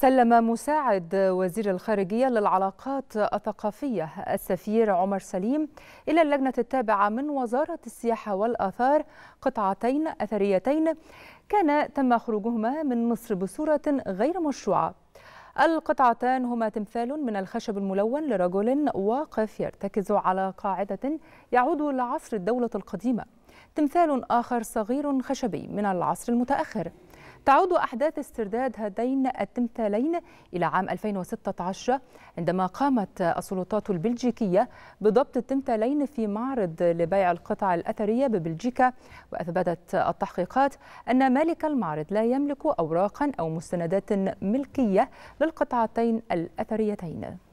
سلم مساعد وزير الخارجية للعلاقات الثقافية السفير عمر سليم إلى اللجنة التابعة من وزارة السياحة والآثار قطعتين أثريتين كان تم خروجهما من مصر بصورة غير مشروعة القطعتان هما تمثال من الخشب الملون لرجل واقف يرتكز على قاعدة يعود لعصر الدولة القديمة تمثال آخر صغير خشبي من العصر المتأخر تعود أحداث استرداد هذين التمثالين إلى عام 2016 عندما قامت السلطات البلجيكية بضبط التمثالين في معرض لبيع القطع الأثرية ببلجيكا وأثبتت التحقيقات أن مالك المعرض لا يملك أوراقا أو مستندات ملكية للقطعتين الأثريتين